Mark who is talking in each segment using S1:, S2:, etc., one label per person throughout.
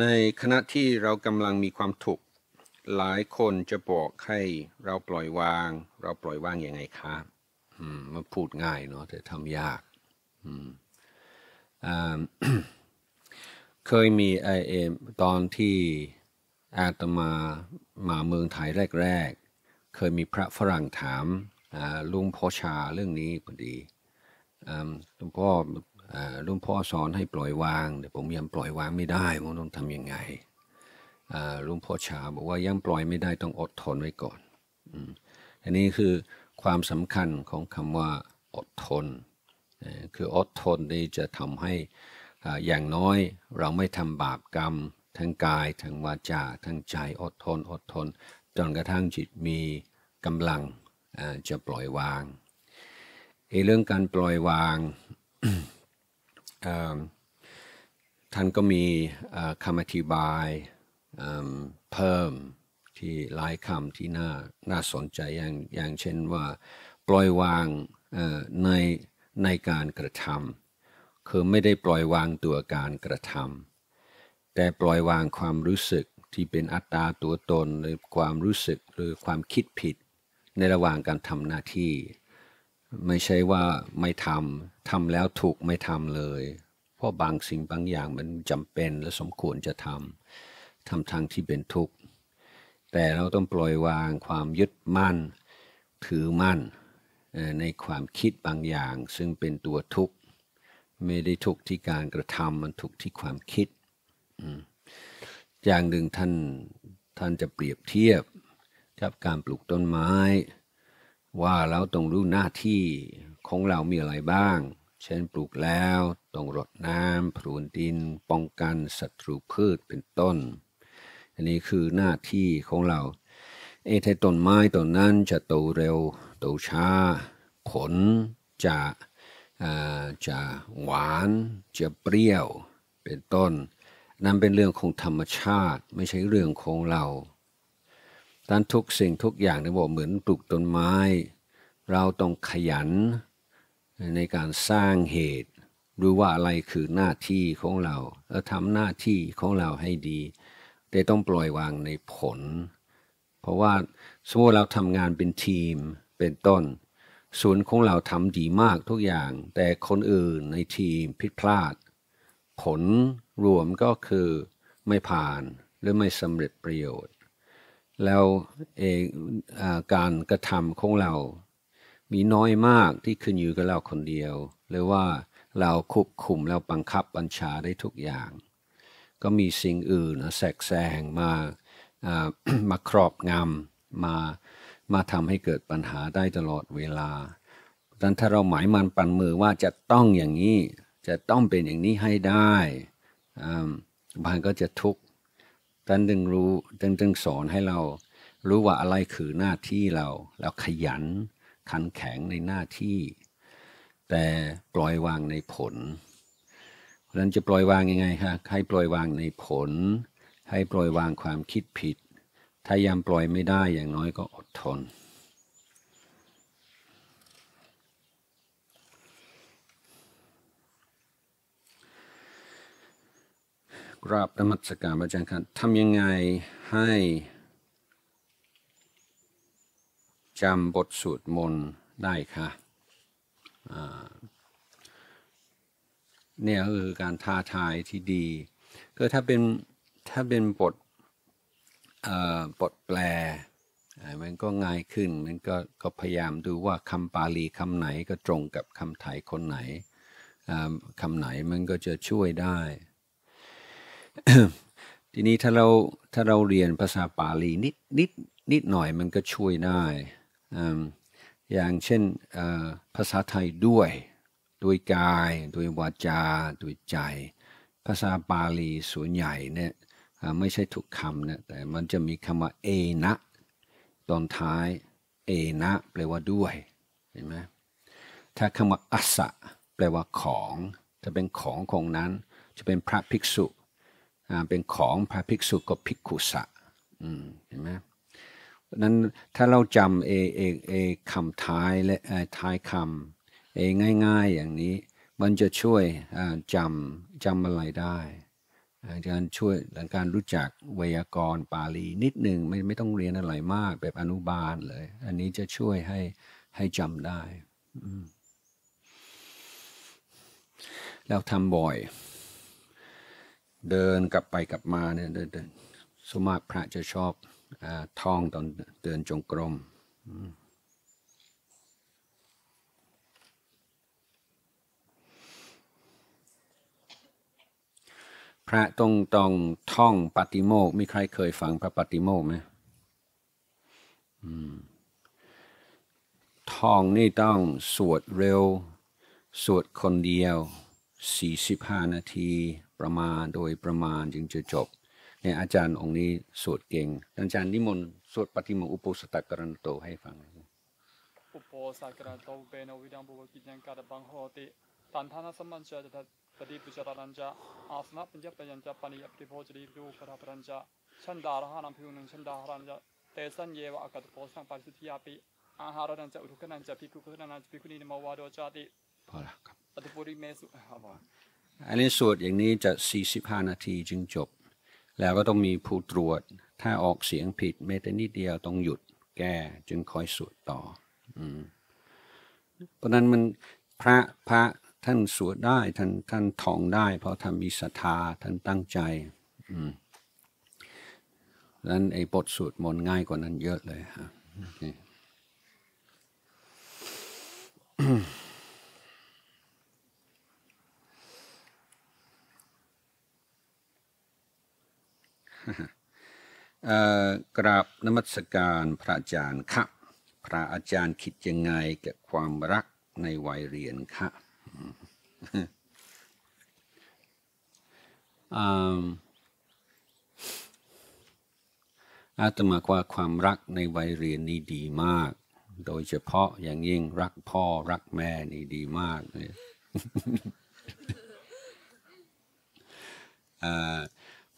S1: ในขณะที่เรากำลังมีความทุกข์หลายคนจะบอกให้เราปล่อยวาง เราปล่อยวางยังไงคะมันพูดง่ายเนาะแต่ทำยากเคยมีไอเอมตอนที่อาตมามาเมืองไทยแรกๆเคยมีพระฝรั่งถามลุงพ่อชาเรื่องนี้พอดีลุงพ่อหลวงพ่อสอนให้ปล่อยวางแต่ผมยังปล่อยวางไม่ได้ผมต้องทำยังไงหลวงพ่อชาบอกว่ายังปล่อยไม่ได้ต้องอดทนไว้ก่อนอันนี้คือความสำคัญของคำว่า อดทน คืออดทนนี่จะทำให้อย่างน้อยเราไม่ทำบาปกรรมทั้งกายทั้งวาจาทั้งใจอดทน อดทน จนกระทั่งจิตมีกำลังจะปล่อยวางเรื่องการปล่อยวางท่านก็มีคำอธิบายเพิ่มที่หลายคำที่น่าน่าสนใจอย่างอย่างเช่นว่าปล่อยวางในในการกระทำคือไม่ได้ปล่อยวางตัวการกระทำแต่ปล่อยวางความรู้สึกที่เป็นอัตตาตัวตนหรือความรู้สึกหรือความคิดผิดในระหว่างการทำหน้าที่ไม่ใช่ว่าไม่ทำ ทำแล้วถูกไม่ทำเลย เพราะบางสิ่งบางอย่างมันจำเป็น และสมควรจะทำ ทำทางที่เป็นทุกข์แต่เราต้องปล่อยวางความยึดมั่น ถือมั่น ในความคิดบางอย่าง ซึ่งเป็นตัวทุกข์ ไม่ได้ทุกข์ที่การกระทำมันทุกข์ที่ความคิด อย่างหนึ่งท่านท่านจะเปรียบเทียบกับการปลูกต้นไม้ว่าเราต้องรู้หน้าที่ของเรามีอะไรบ้าง เช่น ปลูกแล้วต้องรดน้ำพรวนดิน ป้องกันศัตรูพืช เป็นต้น อันนี้คือหน้าที่ของเรา เอถ้าต้นไม้ต้นนั้นจะโตเร็ว โตช้าผลจะจะหวาน จะเปรี้ยว เป็นต้น นั่นเป็นเรื่องของธรรมชาติ ไม่ใช่เรื่องของเราดังทุกสิ่งทุกอย่างในบอกเหมือนปลูกต้นไม้ เราต้องขยันในการสร้างเหตุรู้ว่าอะไรคือหน้าที่ของเรา แล้วทำหน้าที่ของเราให้ดี แต่ต้องปล่อยวางในผล เพราะว่าสมมติเราทำงานเป็นทีมเป็นต้นศูนย์ของเราทำดีมากทุกอย่าง แต่คนอื่นในทีมผิดพลาด ผลรวมก็คือไม่ผ่านหรือไม่สำเร็จประโยชน์แล้วเองอการกระทำของเรา มีน้อยมากที่ขึ้นอยู่กับเราคนเดียวหรือว่าเราควบคุมแล้วบังคับบัญชาได้ทุกอย่าง ก็มีสิ่งอื่นแทรกแซงมามาครอบงำมามาทำให้เกิดปัญหาได้ตลอดเวลาดังนั้นถ้าเราหมายมันปันมือว่าจะต้องอย่างนี้ จะต้องเป็นอย่างนี้ให้ได้บางก็จะทุกข์ท่านจึงรู้ท่านจึงสอนให้เรารู้ว่าอะไรคือหน้าที่เรา แล้วขยัน ขันแข็งในหน้าที่ แต่ปล่อยวางในผล เพราะนั้นจะปล่อยวางยังไงคะให้ปล่อยวางในผล ให้ปล่อยวางความคิดผิด ถ้ายังปล่อยไม่ได้อย่างน้อยก็อดทนกราบรรมัสการอาจารย์ครับทำยังไงให้จำบทสวดมนต์ได้คะเนี่ยคือการท้าทายที่ดีก็ถ้าเป็นถ้าเป็นบทบทแปล มันก็ง่ายขึ้น มันก็ก็พยายามดูว่าคำปาลีคำไหนก็ตรงกับคำไทยคนไหนคำไหนมันก็จะช่วยได้ทีนี้ถ้าเราถ้าเราเรียนภาษาปาลีนิดนิดนิดหน่อยมันก็ช่วยได้ อย่างเช่นภาษาไทยด้วยด้วยกายด้วยวาจาด้วยใจภาษาปาลีส่วนใหญ่เนี่ยไม่ใช่ทุกคำนะแต่มันจะมีคำว่า เอนะตอนท้าย เอนะแปลว่าด้วยเห็นไหมถ้าคำว่าอัสะแปลว่าของ จะเป็นของของนั้น จะเป็นพระภิกษุเป็นของพระภิกษุกับภิกขุสะเห็นไหมนั้นถ้าเราจำเอเอเอคำท้ายและท้ายคำเอง่ายๆอย่างนี้ มันจะช่วยจำจำอะไรได้การช่วยการรู้จักไวยากรณ์ปาลีนิดหนึ่งไม่ไม่ต้องเรียนอะไรมากแบบอนุบาลเลย อันนี้จะช่วยให้ให้จำได้ แล้วทำบ่อยเดินกลับไปกลับมาเนี่ยเดินเดินสมากพระจะชอบอท่องตอนเดินจงกรม พระต้องต้องท่องปฏิโมกมีใครเคยฟังพระปฏิโมกไหมท่องนี่ต้องสวดเร็ว สวดคนเดียวสสี่ิบห้านาทีประมาณโดยประมาณจึงจะจบเนี่ยอาจารย์องค์นี้สวดเก่งอาจารย์นิมนต์สวดปฏิโมอุปสตกรันโตให้ฟังอุปสตกรันโตเบนวิดังบุกิจังกาดบังโหติตันทานาสมัญจะจะปฏิปุจารันจะอาสนะปัญญปัญญจะปนิยปฏิโพจรีรูกราปรัญจะฉันดารหานังพิวนังฉันดารันจะเตสันเยวะอากาศโพสังปัสสุทธิยาปิอาหารนันจะอุทุกนันจะพิคุนันจะพิคุนีนมาวาโดจติพอละครับปฏิปุริเมสุครับอันนี้สวดอย่างนี้จะ 45นาทีจึงจบแล้วก็ต้องมีผู้ตรวจ ถ้าออกเสียงผิดแม้แต่นิดเดียวต้องหยุด แก้ จึงคอยสวดต่อเพราะนั้นมันพระพระท่านสวดได้ ท่านท่านท่องได้ เพราะท่านมีศรัทธาท่านตั้งใจนั้นไอ้บทสวดมนต์ง่ายกว่านั้นเยอะเลยฮะกราบนมัสการ พระอาจารย์ค่ะพระอาจารย์คิดยังไงกับความรักในวัยเรียนค่ะอาตมาว่าความรักในวัยเรียนนี่ดีมาก โดยเฉพาะอย่างยิ่งรักพ่อรักแม่นี่ดีมากเลย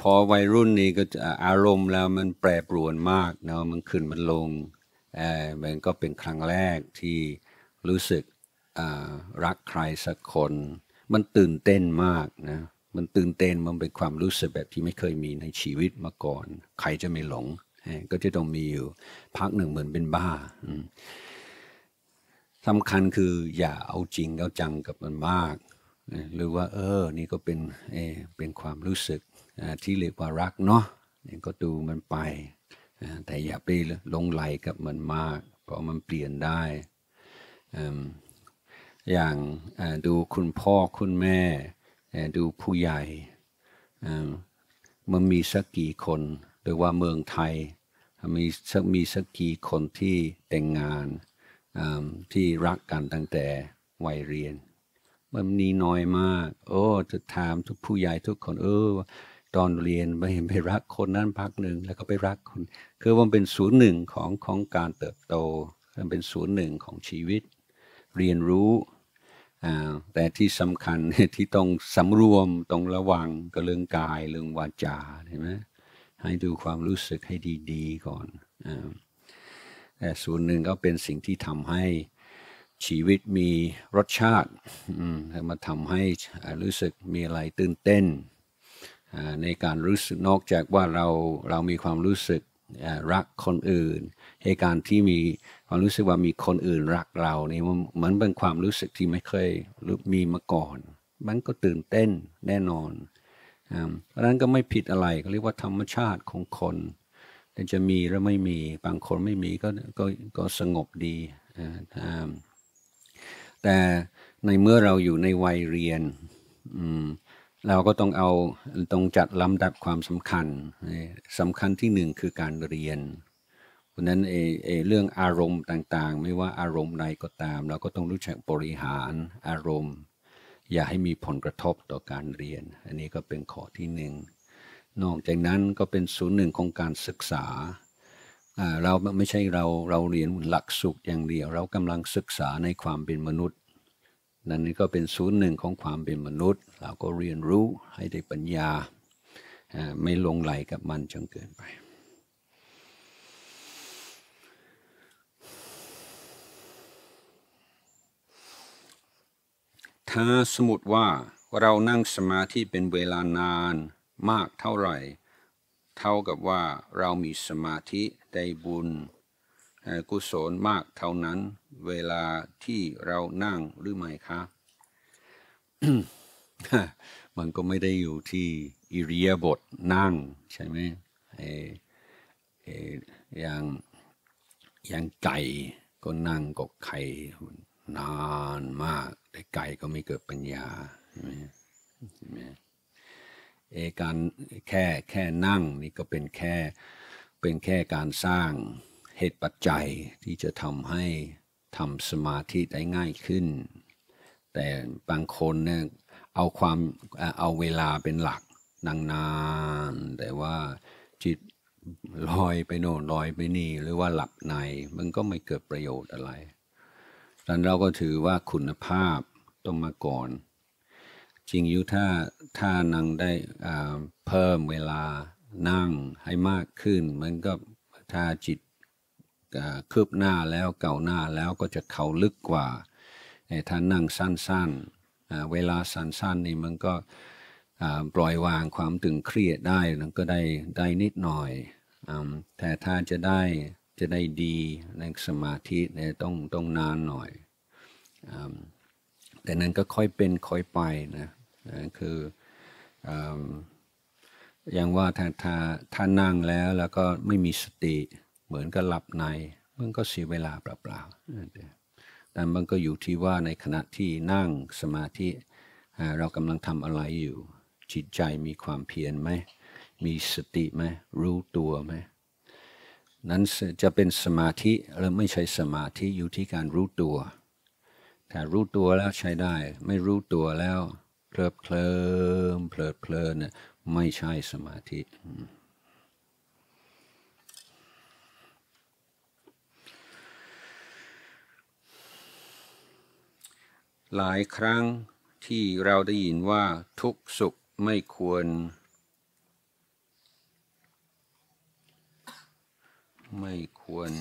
S1: พอวัยรุ่นนี่ก็อารมณ์แล้วมันแปรปรวนมากเนาะมันขึ้นมันลงมันก็เป็นครั้งแรกที่รู้สึกรักใครสักคน มันตื่นเต้นมากนะมันตื่นเต้นมันเป็นความรู้สึกแบบที่ไม่เคยมีในชีวิตมาก่อน ใครจะไม่หลง ก็จะต้องมีอยู่ พักหนึ่งเหมือนเป็นบ้าสำคัญคืออย่าเอาจริงเอาจังกับมันมากหรือว่าเออ นี่ก็เป็นเอเป็นความรู้สึกที่เรียกว่ารักเนาะนี่ก็ดูมันไป แต่อย่าไปหลงไหลกับมันมาก เพราะมันเปลี่ยนได้ อย่างดูคุณพ่อคุณแม่ดูผู้ใหญ่มันมีสักกี่คนหรือว่าเมืองไทย มีสักมีสักกี่คนที่แต่งงานที่รักกันตั้งแต่วัยเรียนมันมีน้อยมากโอ้จะถามทุกผู้ใหญ่ทุกคนเออตอนเรียนไปเห็นไปรักคนนั้นพักหนึ่งแล้วก็ไปรักคนคือมันเป็นศูนย์หนึ่งของของการเติบโตมันเป็นศูนย์หนึ่งของชีวิต เรียนรู้แต่ที่สำคัญที่ต้องสารวมต้องระวังกบเรื่องกายเรื่องวาจาเห็นไหมให้ดูความรู้สึกให้ดีๆ ก่อนแต่ส่วนหนึ่งก็เป็นสิ่งที่ทำให้ชีวิตมีรสชาติมาทำให้รู้สึกมีอะไรตื่นเต้นในการรู้สึกนอกจากว่าเราเรามีความรู้สึกรักคนอื่นให้การที่มีความรู้สึกว่ามีคนอื่นรักเรานี่มันเหมือนเป็นความรู้สึกที่ไม่เคยมีมาก่อนมัน ก็ตื่นเต้นแน่นอนเพราะนั้นก็ไม่ผิดอะไรเขาเรียกว่าธรรมชาติของคนแต่จะมีหรือไม่มีบางคนไม่มีก็ก็ก็สงบดี่าแต่ในเมื่อเราอยู่ในวัยเรียน เราก็ต้องเอาต้องจัดลำดับความสำคัญ สำคัญที่หนึ่งคือการเรียนเพราะนั้นเอเอเรื่องอารมณ์ต่างๆไม่ว่าอารมณ์ใดก็ตามเราก็ต้องรู้จักบริหารอารมณ์ อย่าให้มีผลกระทบต่อการเรียน อันนี้ก็เป็นข้อที่หนึ่ง นอกจากนั้นก็เป็นศูนย์หนึ่งของการศึกษาเราไม่ใช่เราเราเรียนหลักสูตรอย่างเดียว เรากำลังศึกษาในความเป็นมนุษย์ นั่นนี่ก็เป็นศูนย์หนึ่งของความเป็นมนุษย์ เราก็เรียนรู้ให้ได้ปัญญาไม่ลงไหลกับมันจนเกินไป ถ้าสมมติว่าเรานั่งสมาธิเป็นเวลานานมากเท่าไหร่เท่ากับว่าเรามีสมาธิได้บุญ กุศลมากเท่านั้น เวลาที่เรานั่งหรือไม่คะมันก็ไม่ได้อยู่ที่อิริยาบถนั่ง ใช่ไหมเอเออย่างอย่างไก่ก็นั่งก็ไข่นานมาก แต่ไก่ก็ไม่เกิดปัญญาใช่ไหมใช่ไหมเอการแค่แค่นั่งนี่ก็เป็นแค่เป็นแค่การสร้างเหตุปัจจัยที่จะทำให้ทำสมาธิได้ง่ายขึ้น แต่บางคนเนี่ยเอาความเอาเวลาเป็นหลักนานๆแต่ว่าจิตลอยไปโน่นลอยไปนี่หรือว่าหลับใน มันก็ไม่เกิดประโยชน์อะไรดังนั้นเราก็ถือว่าคุณภาพต้องมาก่อนจริงอยู่ถ้าถ้านั่งได้เพิ่มเวลานั่งให้มากขึ้น มันก็ถ้าจิตคืบหน้าแล้วเก่าหน้าแล้วก็จะเข้าลึกกว่า ถ้านั่งสั้น ๆ เวลาสั้นๆนี่มันก็ปล่อยวางความตึงเครียดได้นั่นก็ได้ได้นิดหน่อย แต่ถ้าจะได้จะได้ดีในสมาธิเนี่ยต้องต้องนานหน่อยแต่นั้นก็ค่อยเป็นค่อยไปนะนะคือออย่างว่าถ้าถ้าถ้านั่งแล้วแล้วก็ไม่มีสติเหมือนก็หลับในมันก็เสียเวลาเปล่าๆแต่มันก็อยู่ที่ว่าในขณะที่นั่งสมาธิเรากำลังทำอะไรอยู่ จิตใจมีความเพียรไหมมีสติไหมรู้ตัวไหมนั้นจะเป็นสมาธิหรือไม่ใช่สมาธิอยู่ที่การรู้ตัวแต่รู้ตัวแล้วใช้ได้ ไม่รู้ตัวแล้วเคลิบเคลิมเพลิดเพลินไม่ใช่สมาธิหลายครั้งที่เราได้ยินว่าทุกสุขไม่ควร ไม่ควร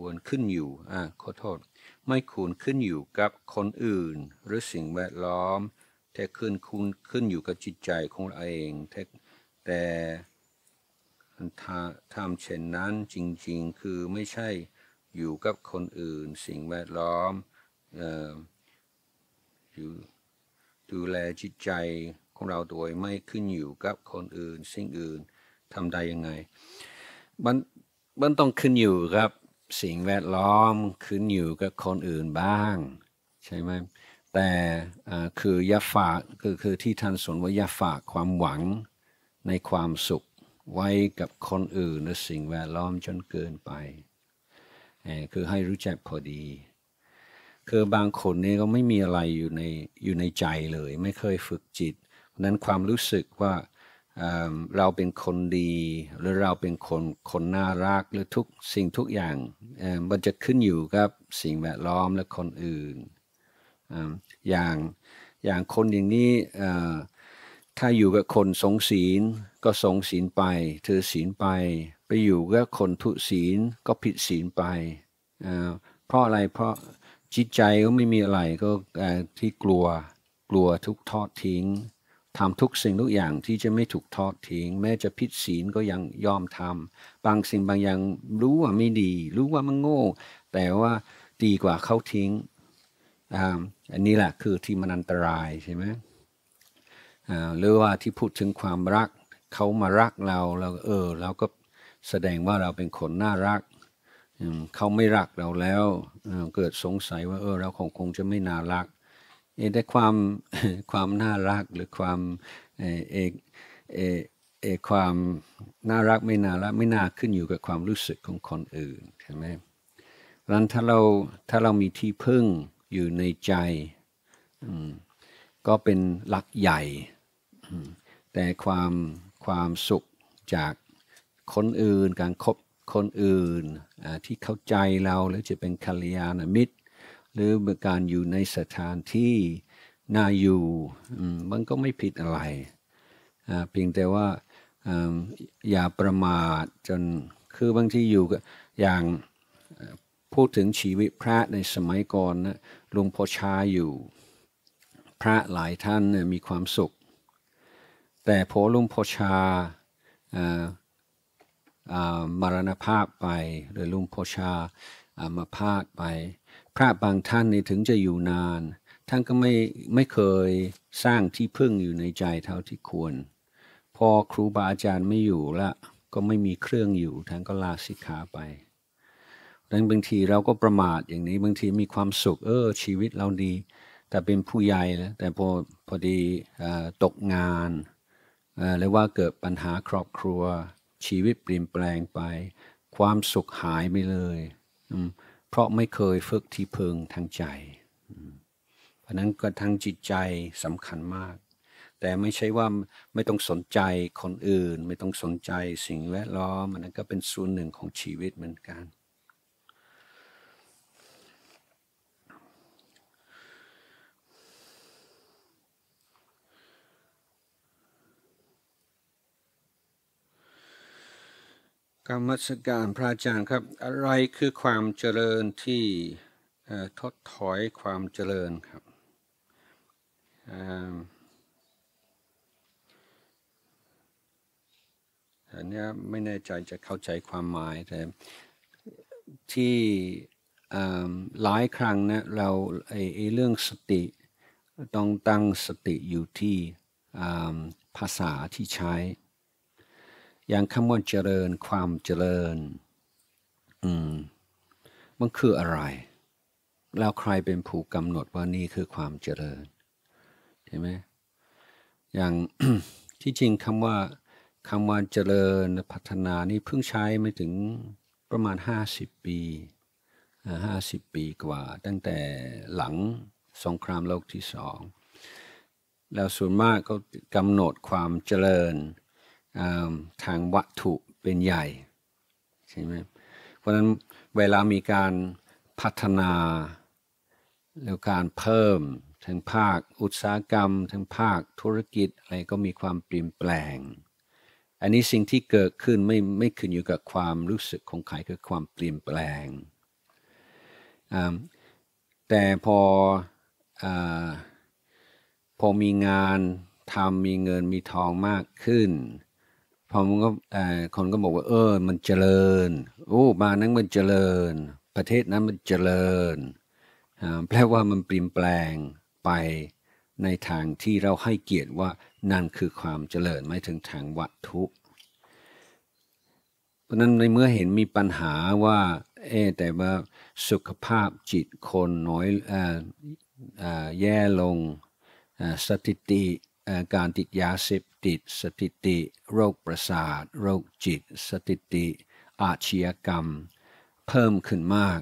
S1: ควรขึ้นอยู่อ่าขอโทษ ไม่ควรขึ้นอยู่กับคนอื่นหรือสิ่งแวดล้อม แต่ขึ้นคุณขึ้นอยู่กับจิตใจของเราเองแต่แต่ทำเช่นนั้นจริง ๆ คือไม่ใช่อยู่กับคนอื่นสิ่งแวดล้อมอยู่ดูแลจิตใจของเราตัวเองไม่ขึ้นอยู่กับคนอื่นสิ่งอื่นทำได้ยังไง มันมันต้องขึ้นอยู่ครับสิ่งแวดล้อมขึ้นอยู่กับคนอื่นบ้าง ใช่ไหมแต่คืออย่าฝากคือคือที่ท่านสนว่า อย่าฝากความหวังในความสุขไว้กับคนอื่น และสิ่งแวดล้อมจนเกินไป คือให้รู้จักพอดี คือบางคนนี่ก็ไม่มีอะไรอยู่ในอยู่ในใจเลยไม่เคยฝึกจิตนั้นความรู้สึกว่าเราเป็นคนดีหรือเราเป็นคนคนน่ารักหรือทุกสิ่งทุกอย่างมันจะขึ้นอยู่กับสิ่งแวดล้อมและคนอื่นอย่างอย่างคนอย่างนี้ถ้าอยู่กับคนสงศีลก็สงศีลไปถือศีลไป ไปอยู่กับคนทุศีลก็ผิดศีลไปเพราะอะไรเพราะจิตใจก็ไม่มีอะไรก็ที่กลัวกลัวทุกทอดทิ้งทำทุกสิ่งทุกอย่างที่จะไม่ถูกทอดทิ้ง แม้จะผิดศีลก็ยังยอมทำบางสิ่งบางอย่างรู้ว่าไม่ดี รู้ว่ามันโง่ แต่ว่าดีกว่าเขาทิ้งอันนี้แหละคือที่มันอันตรายใช่ไหมหรือว่าที่พูดถึงความรัก เขามารักเราเราเออเราก็แสดงว่าเราเป็นคนน่ารักเขาไม่รักเราแล้ว เกิดสงสัยว่า เออเราคงคงจะไม่น่ารักได้ความความน่ารักหรือความเอเอเอความน่ารักไม่น่ารักไม่น่าขึ้นอยู่กับความรู้สึกของคนอื่นใช่ไหมรัน้ถ้าเราถ้าเรามีที่พึ่งอยู่ในใจ ก็เป็นหลักใหญ่ แต่ความความสุขจากคนอื่นการครบคนอื่นที่เข้าใจเราหรือจะเป็นคัลยาณมิตรหรือการอยู่ในสถานที่น่าอยู่มันก็ไม่ผิดอะไรเพียงแต่ว่าอย่าประมาทจนคือบางที่อยู่อย่างพูดถึงชีวิตพระในสมัยก่อนนะลุงพ่อชาอยู่พระหลายท่านนะมีความสุข แต่พอลุงพ่อชามรณภาพไป หรือลุงโพชามาพาดไปพระบางท่านนี่ถึงจะอยู่นาน ท่านก็ไม่ไม่เคยสร้างที่พึ่งอยู่ในใจเท่าที่ควร พอครูบาอาจารย์ไม่อยู่ละก็ไม่มีเครื่องอยู่ท่านก็ลาสิกขาไปดังบางทีเราก็ประมาทอย่างนี้ บางทีมีความสุขเออชีวิตเราดีแต่เป็นผู้ใหญ่แล้ว แต่พอพอดีตกงานหรือว่าเกิดปัญหาครอบครัว ชีวิตเปลี่ยนแปลงไป ความสุขหายไปเลยเพราะไม่เคยฝึกที่พึงทางใจ เพราะนั้นก็ทางจิตใจสำคัญมาก แต่ไม่ใช่ว่าไม่ต้องสนใจคนอื่นไม่ต้องสนใจสิ่งแวดล้อมมันก็เป็นส่วนหนึ่งของชีวิตเหมือนกันกรรมสการพระอาจารย์ครับ อะไรคือความเจริญที่ทดถอยความเจริญครับอันนี้ไม่แน่ใจจะเข้าใจความหมาย แต่ที่หลายครั้งนะเราไอ้เรื่องสติ ต้องตั้งสติอยู่ที่ภาษาที่ใช้อย่างคำว่าเจริญความเจริญ อืมมันคืออะไร แล้วใครเป็นผู้กำหนดว่านี่คือความเจริญใช่ไหมอย่างที่จริงคำว่าคำว่าเจริญพัฒนานี่เพิ่งใช้ไม่ถึงประมาณ 50 ปีห้าสิบปีกว่า ตั้งแต่หลังสงครามโลกที่สอง แล้วส่วนมากก็กำหนดความเจริญทางวัตถุเป็นใหญ่ใช่ไหมเพราะนั้นเวลามีการพัฒนาหรือการเพิ่มทั้งภาคอุตสาหกรรมทั้งภาคธุรกิจอะไรก็มีความเปลี่ยนแปลง อันนี้สิ่งที่เกิดขึ้นไม่ไม่ขึ้นอยู่กับความรู้สึกของใครคือความเปลี่ยนแปลง แต่พออพอมีงานทำมีเงินมีทองมากขึ้นพอมึงก็คนก็บอกว่า เออมันเจริญโอ้บ้านนั้นมันเจริญ ประเทศนั้นมันเจริญแปลว่ามันเปลี่ยนแปลงไปในทางที่เราให้เกียรติว่านั่นคือความเจริญ ไม่ถึงทางวัตถุ เพราะนั้นในเมื่อเห็นมีปัญหาว่าเอแต่ว่าสุขภาพจิตคนน้อยออแย่ลงสถิติการติดยาเสพติดสถิติ โรคประสาทโรคจิตสถิติ อาชญากรรม เพิ่มขึ้นมาก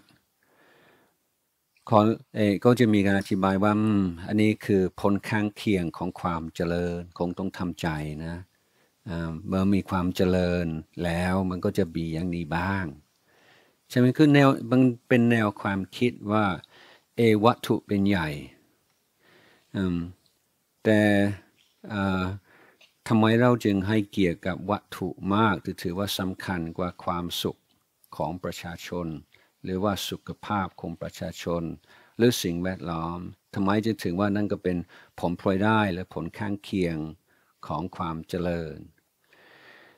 S1: ขอเอก็จะมีการอธิบายว่า อันนี้คือผลข้างเคียงของความเจริญ คงต้องทำใจนะเมื่อมีความเจริญแล้วมันก็จะบีอย่างนี้บ้างใช่ไหมคือแนวมันเป็นแนวความคิดว่า เอวัตถุเป็นใหญ่ แต่ทำไมเราจึงให้เกียรติกับวัตถุมากถือว่าสำคัญกว่าความสุขของประชาชน หรือว่าสุขภาพของประชาชน หรือสิ่งแวดล้อมทำไมจะถึงว่านั่นก็เป็นผลพลอยได้และผลข้างเคียงของความเจริญ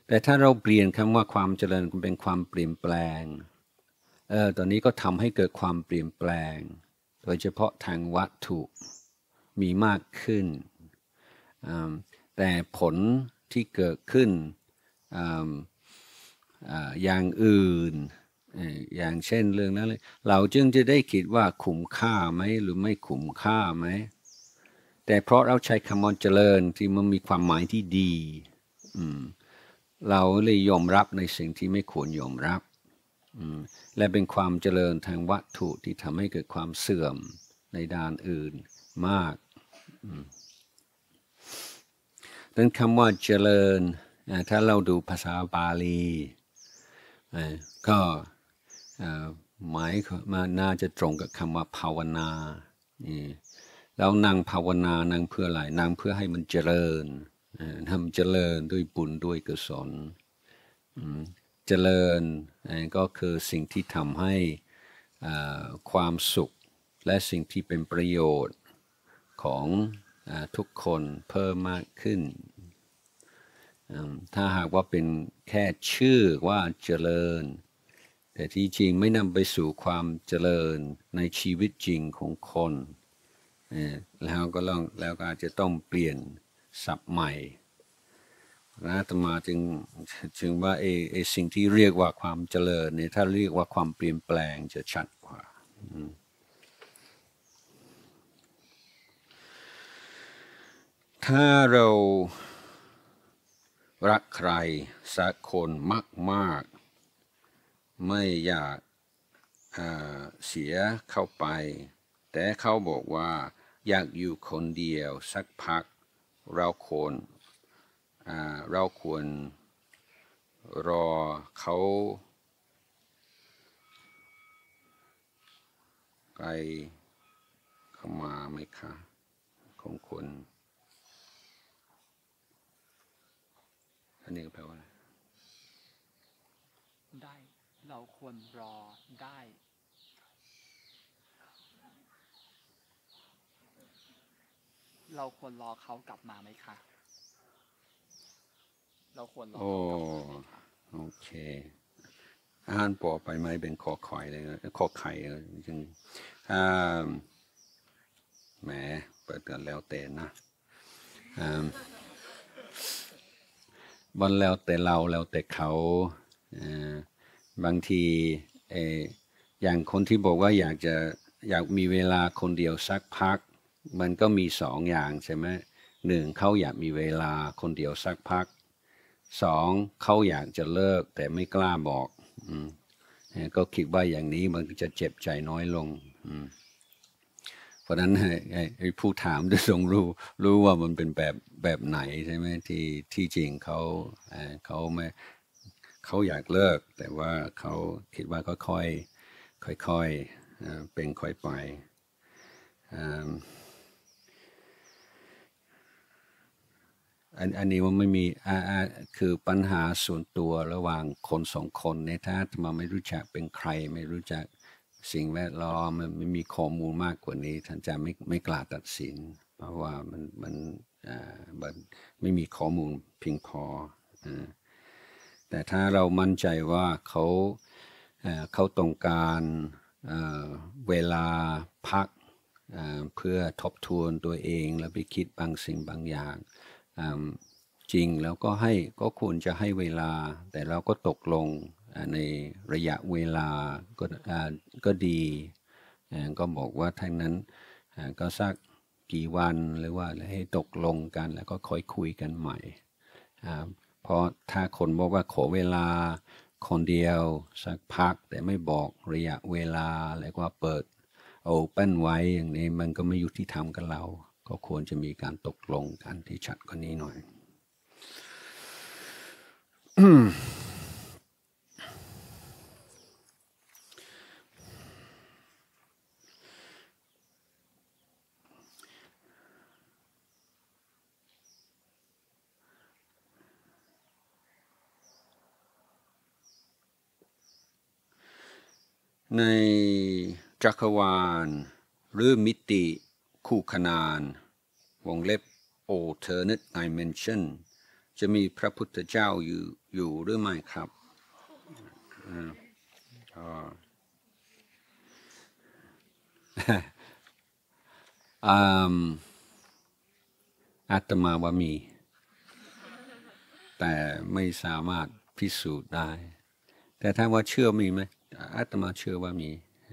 S1: แต่ถ้าเราเปลี่ยนคำว่าความเจริญเป็นความเปลี่ยนแปลงเออตอนนี้ก็ทำให้เกิดความเปลี่ยนแปลง โดยเฉพาะทางวัตถุมีมากขึ้นแต่ผลที่เกิดขึ้นอย่างอื่นอย่างเช่นเรื่องนั้นเลยเราจึงจะได้คิดว่าคุ้มค่าไหม หรือไม่คุ้มค่าไหม แต่เพราะเราใช้คำว่าเจริญที่มันมีความหมายที่ดีเราเลยยอมรับในสิ่งที่ไม่ควรยอมรับและเป็นความเจริญทางวัตถุที่ทำให้เกิดความเสื่อมในด้านอื่นมากมนั้นคำว่าเจริญถ้าเราดูภาษาบาลีก็หมายมาน่าจะตรงกับคำว่าภาวนา แล้วนางภาวนานางเพื่ออะไรนางเพื่อให้มันเจริญทำเจริญด้วยบุญด้วยกุศลเจริญก็คือสิ่งที่ทำให้ความสุขและสิ่งที่เป็นประโยชน์ของทุกคนเพิ่มมากขึ้นถ้าหากว่าเป็นแค่ชื่อว่าเจริญ แต่ที่จริงไม่นำไปสู่ความเจริญในชีวิตจริงของคน แล้วก็ลองแล้วก็อาจจะต้องเปลี่ยนศัพท์ใหม่นะตมาจึงจึงว่าเอเอสิ่งที่เรียกว่าความเจริญเนี่ยถ้าเรียกว่าความเปลี่ยนแปลงจะชัดกว่าถ้าเรารักใครสักคนมากๆ ไม่อยากเสียเข้าไป แต่เขาบอกว่าอยากอยู่คนเดียว สักพัก เราควรเราควรรอเขาไกลเข้ามาไหมคะของคนอันนี้ก็แปลว่าอะไร ได้ เราควรรอได้ เราควรรอเขากลับมาไหมคะ เราควรรอเขากลับมาไหมคะโอเคอ่านปอไปไหมเป็นคอคอยเลยคอไข่เลยจริงอ่าแหมเปิดกอนแล้วแต่นะอ่าบันแล้วแต่เราแล้วแต่เขาบางทีอย่างคนที่บอกว่าอยากจะอยากมีเวลาคนเดียว สักพัก มันก็มีสองอย่างใช่ไหมหนึ่งเขาอยากมีเวลาคนเดียวสักพัก สอง เขาอยากจะเลิกแต่ไม่กล้าบอกอก็คิดว่าอย่างนี้มันจะเจ็บใจน้อยลง อืพราะนั้นให้ผู้ถามจะต้องรู้รู้ว่ามันเป็นแบบแบบไหนใช่ไหมที่ที่จริงเขาเขาไม่เขาอยากเลิก แต่ว่าเขาคิดว่าก็ค่อยค่อยค่อยเป็นค่อยไปอันอันนี้มันไม่มีคือปัญหาส่วนตัวระหว่างคนสองคนในถ้ามาไม่รู้จักเป็นใครไม่รู้จักสิ่งแวดล้อมมันไม่มีข้อมูลมากกว่านี้ท่านจะไม่ไม่กล้าตัดสิน เพราะว่ามันมันมันไม่มีข้อมูลเพียงพอ แต่ถ้าเรามั่นใจว่าเขาเขาต้องการเวลาพักเพื่อทบทวนตัวเองแล้วไปคิดบางสิ่งบางอย่างจริงแล้วก็ให้ ก็ควรจะให้เวลาแต่เราก็ตกลงในระยะเวลาก็ก็ดี ก็บอกว่าทั้งนั้นก็สักกี่วันหรือว่าให้ตกลงกันแล้วก็ค่อยคุยกันใหม่ เพราะถ้าคนบอกว่าขอเวลา คนเดียวสักพักแต่ไม่บอกระยะเวลาแล้วก็เปิดโอเปนไว้อย่างนี้มันก็ไม่ยุติธรรมกับเรา ก็ควรจะมีการตกลงกันที่ชัดกว่านี้หน่อยในจักรวาล หรือมิติคู่ขนานวงเล็บ alternate dimension จะมีพระพุทธเจ้าอยู่อยู่หรือไม่ครับอาตมาว่ามี แต่ไม่สามารถพิสูจน์ได้ แต่ถ้าว่าเชื่อมีไหมอาตมาเชื่อว่ามีเ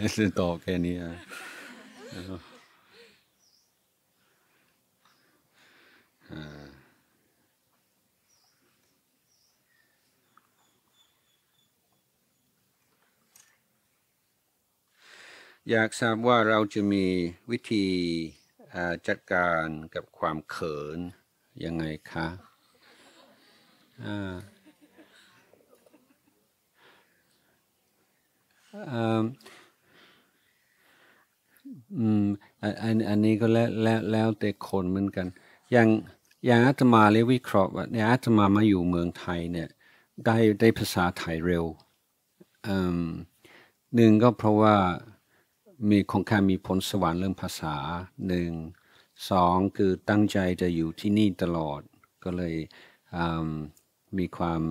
S1: ดี๋ยต่อแค่นี้อ่ะอยากทราบว่าเราจะมีวิธีจัดการกับความเขินยังไงคะอืมอันอันนี้ก็แล้วแล้วแล้วแต่คนเหมือนกัน อย่างอย่างอาตมาเลวิเคราะห์ว่าเนี่ยอาตมามาอยู่เมืองไทย เนี่ย ได้ได้ภาษาไทยเร็ว หนึ่งก็เพราะว่ามีคงแค่มีผลสวรรค์เรื่องภาษา หนึ่ง สองคือตั้งใจจะอยู่ที่นี่ตลอด ก็เลย อมีความ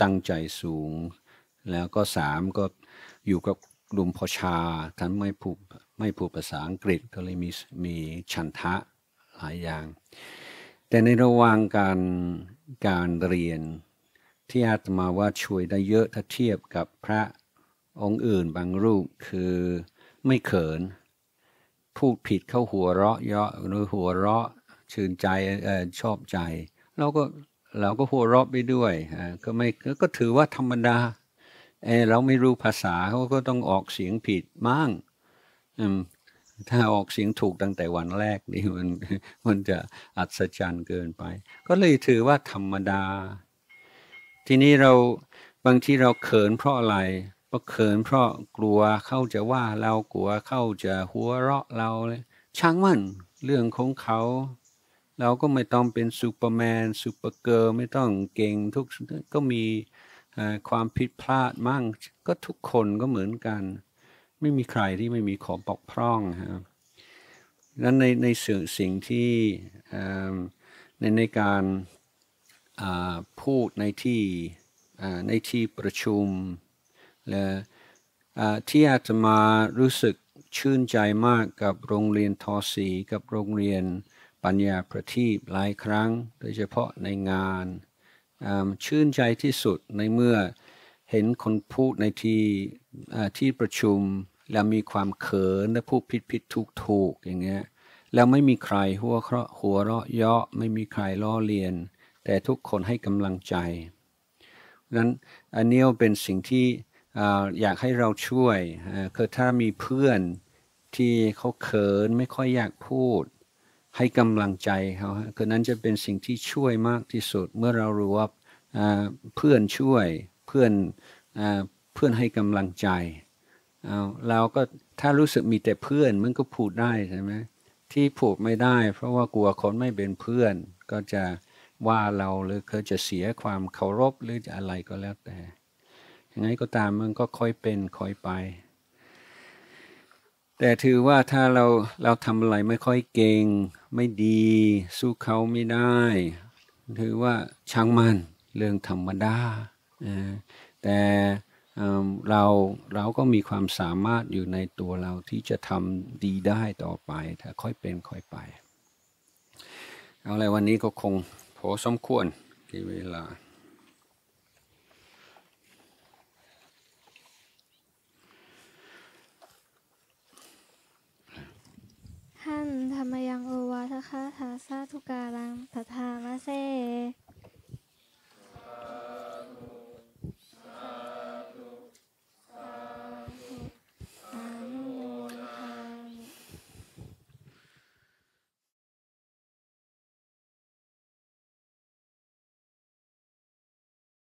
S1: ตั้งใจสูง แล้วก็สามก็อยู่กับกลุ่มพอชาท่านไม่ผูกไม่ผูกภาษาอังกฤษ ก็เลยมีมีชันทะหลายอย่าง แต่ในระหว่างการการเรียนที่อาตมาว่าช่วยได้เยอะถ้าเทียบกับพระองค์อื่นบางรูปคือไม่เขิน พูดผิดเข้าหัวเราะ เยาะหรือหัวเราะชื่นใจออชอบใจแล้วก็เราก็หัวเราะไปด้วยก็ไม่ก็ถือว่าธรรมดาเออเราไม่รู้ภาษาเขาก็ต้องออกเสียงผิดมั่งถ้าออกเสียงถูกตั้งแต่วันแรกนี่มันมันจะอัศจรรย์เกินไป ก็เลยถือว่าธรรมดา ทีนี้เราบางทีเราเขินเพราะอะไรเพราะเขินเพราะกลัวเขาจะว่าเรากลัวเขาจะหัวเราะเราเลยช่างมันเรื่องของเขาเราก็ไม่ต้องเป็นซูเปอร์แมนซูเปอร์เกิร์ลไม่ต้องเก่งทุกก็มีความผิดพลาดมั่งก็ทุกคนก็เหมือนกัน ไม่มีใครที่ไม่มีขอบอกพร่องครับนั้นในในสื่อสิ่งที่ในในการพูดในที่ในที่ประชุมและที่อาจะมารู้สึกชื่นใจมากกับโรงเรียนทอสีกับโรงเรียนปัญญาประทีปหลายครั้งโดยเฉพาะในงาน ชื่นใจที่สุดในเมื่อเห็นคนพูดในที่ที่ประชุมแล้วมีความเขินและพูดผิดผิดถูกถูกอย่างเงี้ยแล้วไม่มีใครหัวเคราะหัวเราะเยาะไม่มีใครล้อเลียน แต่ทุกคนให้กำลังใจนั้นอันนี้เป็นสิ่งที่อยากให้เราช่วยคือถ้ามีเพื่อนที่เขาเขินไม่ค่อยอยากพูดให้กำลังใจเขาคือนั้นจะเป็นสิ่งที่ช่วยมากที่สุดเมื่อเรารู้ว่าเพื่อนช่วยเพื่อนเพื่อนให้กำลังใจเราก็ถ้ารู้สึกมีแต่เพื่อนมันก็พูดได้ใช่ไหมที่พูดไม่ได้ เพราะว่ากลัวคนไม่เป็นเพื่อน ก็จะว่าเราหรือเขาจะเสียความเคารพหรืออะไรก็แล้วแต่ยังไงก็ตามมันก็ค่อยเป็นค่อยไปแต่ถือว่าถ้าเราเราทำอะไรไม่ค่อยเก่ง ไม่ดีสู้เขาไม่ได้ ถือว่าช่างมันเรื่องธรรมดา แต่เราเราก็มีความสามารถอยู่ในตัวเราที่จะทำดีได้ต่อไป ถ้าค่อยเป็นค่อยไป เอาอะไรวันนี้ก็คงพอสมควรกี่เวลาธรรมยังโอวาทคาถาสาทุการังตถามาเซ